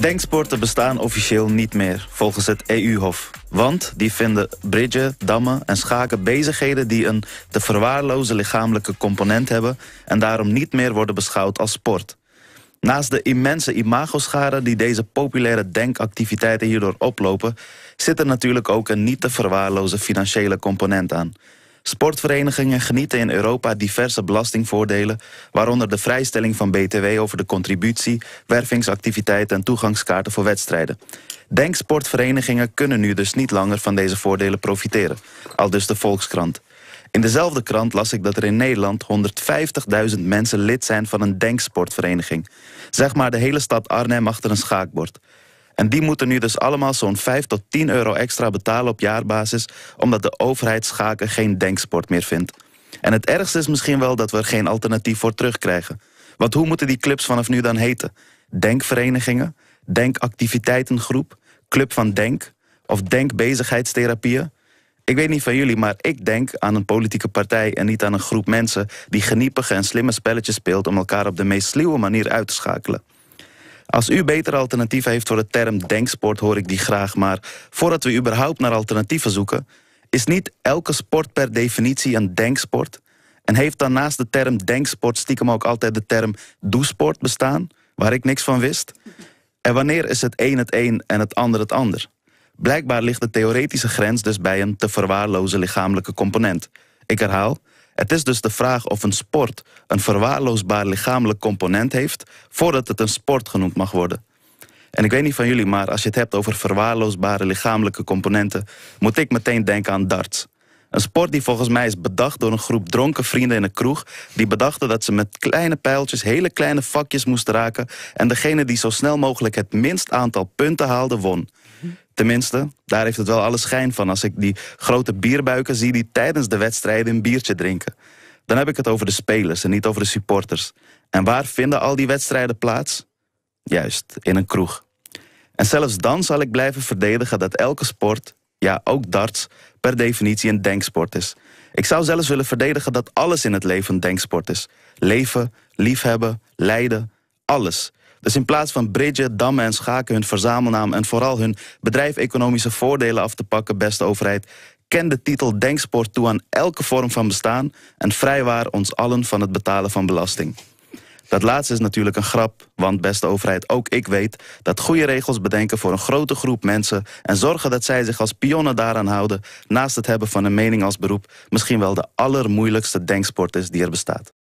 Denksporten bestaan officieel niet meer, volgens het EU-hof. Want die vinden bridgen, dammen en schaken bezigheden... die een te verwaarloze lichamelijke component hebben... en daarom niet meer worden beschouwd als sport. Naast de immense imagoschade die deze populaire denkactiviteiten hierdoor oplopen... zit er natuurlijk ook een niet te verwaarloze financiële component aan... Sportverenigingen genieten in Europa diverse belastingvoordelen, waaronder de vrijstelling van BTW over de contributie, wervingsactiviteiten en toegangskaarten voor wedstrijden. Denksportverenigingen kunnen nu dus niet langer van deze voordelen profiteren, al dus de Volkskrant. In dezelfde krant las ik dat er in Nederland 150.000 mensen lid zijn van een denksportvereniging. Zeg maar de hele stad Arnhem achter een schaakbord. En die moeten nu dus allemaal zo'n 5 tot 10 euro extra betalen op jaarbasis, omdat de overheid schaken geen denksport meer vindt. En het ergste is misschien wel dat we er geen alternatief voor terugkrijgen. Want hoe moeten die clubs vanaf nu dan heten? Denkverenigingen? Denkactiviteitengroep? Club van Denk? Of Denkbezigheidstherapieën? Ik weet niet van jullie, maar ik denk aan een politieke partij en niet aan een groep mensen die geniepige en slimme spelletjes speelt om elkaar op de meest sluwe manier uit te schakelen. Als u beter alternatief heeft voor de term denksport, hoor ik die graag. Maar voordat we überhaupt naar alternatieven zoeken, is niet elke sport per definitie een denksport? En heeft dan naast de term denksport stiekem ook altijd de term doesport bestaan, waar ik niks van wist? En wanneer is het een het een en het ander het ander? Blijkbaar ligt de theoretische grens dus bij een te verwaarloze lichamelijke component. Ik herhaal, het is dus de vraag of een sport een verwaarloosbaar lichamelijk component heeft voordat het een sport genoemd mag worden. En ik weet niet van jullie, maar als je het hebt over verwaarloosbare lichamelijke componenten, moet ik meteen denken aan darts. Een sport die volgens mij is bedacht door een groep dronken vrienden in een kroeg. Die bedachten dat ze met kleine pijltjes hele kleine vakjes moesten raken. En degene die zo snel mogelijk het minst aantal punten haalde, won. Tenminste, daar heeft het wel alle schijn van als ik die grote bierbuiken zie die tijdens de wedstrijden een biertje drinken. Dan heb ik het over de spelers en niet over de supporters. En waar vinden al die wedstrijden plaats? Juist, in een kroeg. En zelfs dan zal ik blijven verdedigen dat elke sport, ja ook darts, per definitie een denksport is. Ik zou zelfs willen verdedigen dat alles in het leven een denksport is. Leven, liefhebben, lijden, alles. Dus in plaats van bridget, dammen en schaken hun verzamelnaam en vooral hun bedrijf-economische voordelen af te pakken, beste overheid, ken de titel Denksport toe aan elke vorm van bestaan en vrijwaar ons allen van het betalen van belasting. Dat laatste is natuurlijk een grap, want beste overheid, ook ik weet dat goede regels bedenken voor een grote groep mensen en zorgen dat zij zich als pionnen daaraan houden, naast het hebben van een mening als beroep, misschien wel de allermoeilijkste denksport is die er bestaat.